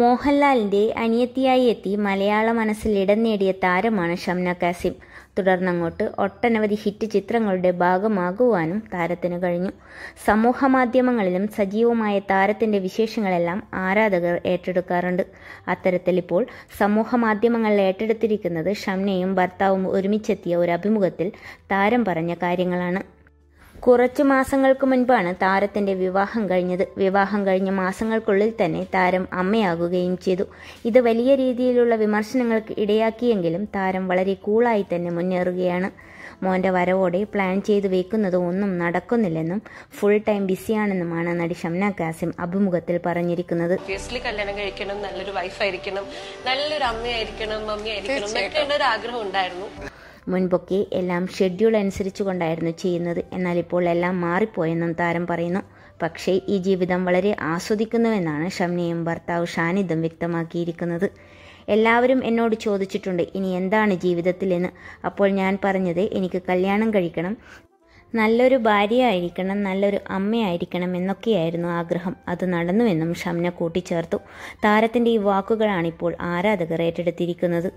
മോഹൻലാലിന്റെ അനിയത്തിയായി എത്തി മലയാള മനസ്സിൽ ഇടം നേടിയ താരമാണ് ഷംന കാസിം തുടർന്നങ്ങോട്ട് ഒട്ടനവധി ഹിറ്റ് ചിത്രങ്ങളുടെ ഭാഗമാകുവാനും താരത്തിന് കഴിഞ്ഞു സമൂഹ മാധ്യമങ്ങളിലും സജീവമായ താരത്തിന്റെ വിശേഷങ്ങളെല്ലാം ആരാധകർ ഏറ്റെടുക്കാറുണ്ട് അത്തരത്തിൽ ഇപ്പോൾ സമൂഹ മാധ്യമങ്ങളിൽ ഏറ്റെടുത്തിരിക്കുന്നത് ഷംനയും ഭർത്താവും ഒരുമിച്ചെത്തിയ ഒരു അഭിമുഖത്തിൽ താരം പറഞ്ഞ കാര്യങ്ങളാണ് കുറച്ചു മാസങ്ങൾക്ക് മുൻപാണ് താരത്തിന്റെ വിവാഹം കഴിഞ്ഞത് വിവാഹം കഴിഞ്ഞ മാസങ്ങൾക്കുള്ളിൽ തന്നെ താരം അമ്മയാകുകയും ചെയ്തു ഇത് വലിയ രീതിയിലുള്ള വിമർശനങ്ങൾക്ക് ഇടയാക്കിയെങ്കിലും താരം വളരെ കൂളായി തന്നെ മുന്നേറുകയാണ് മോന്റെ വരവോടെ പ്ലാൻ ചെയ്തു വെക്കുന്നത് ഒന്നും നടക്കുന്നില്ലെന്നും ഫുൾ ടൈം ബിസിയാണെന്നുമാണ് നടി ഷംന കാസിം അഭിമുഖത്തിൽ പറഞ്ഞിരിക്കുന്നത് കല്യാണം കഴിക്കണം നല്ലൊരു വൈഫായിരിക്കണം നല്ലൊരു അമ്മയായിരിക്കണം മമ്മിയായിരിക്കണം ഒരു ആഗ്രഹം ഉണ്ടായിരുന്നു മുൻപൊക്കെ എല്ലാം ഷെഡ്യൂൾ അനുസരിച്ചു കൊണ്ടായിരുന്നു ചെയ്യുന്നത് എന്നാൽ ഇപ്പോൾ എല്ലാം മാറിപ്പോയെന്നും താരം പറയുന്നു പക്ഷേ ഈ ജീവിതം വളരെ ആസ്വദിക്കുന്നുവെന്നാണ് ഷംനയും ഭർത്താവ് ഷാനിദും വ്യക്തമാക്കിയിരിക്കുന്നത് എല്ലാവരും എന്നോട് ചോദിച്ചിട്ടുണ്ട് ഇനി എന്താണ് ജീവിതത്തിലെന്ന് അപ്പോൾ ഞാൻ പറഞ്ഞത് എനിക്ക് കല്യാണം കഴിക്കണം നല്ലൊരു ഭാര്യയായിരിക്കണം നല്ലൊരു അമ്മയായിരിക്കണം എന്നൊക്കെയായിരുന്നു ആഗ്രഹം അത് നടന്നുവെന്നും ഷംന കൂട്ടിച്ചേർത്തു താരത്തിൻ്റെ ഈ വാക്കുകളാണിപ്പോൾ ആരാധകർ ഏറ്റെടുത്തിരിക്കുന്നത്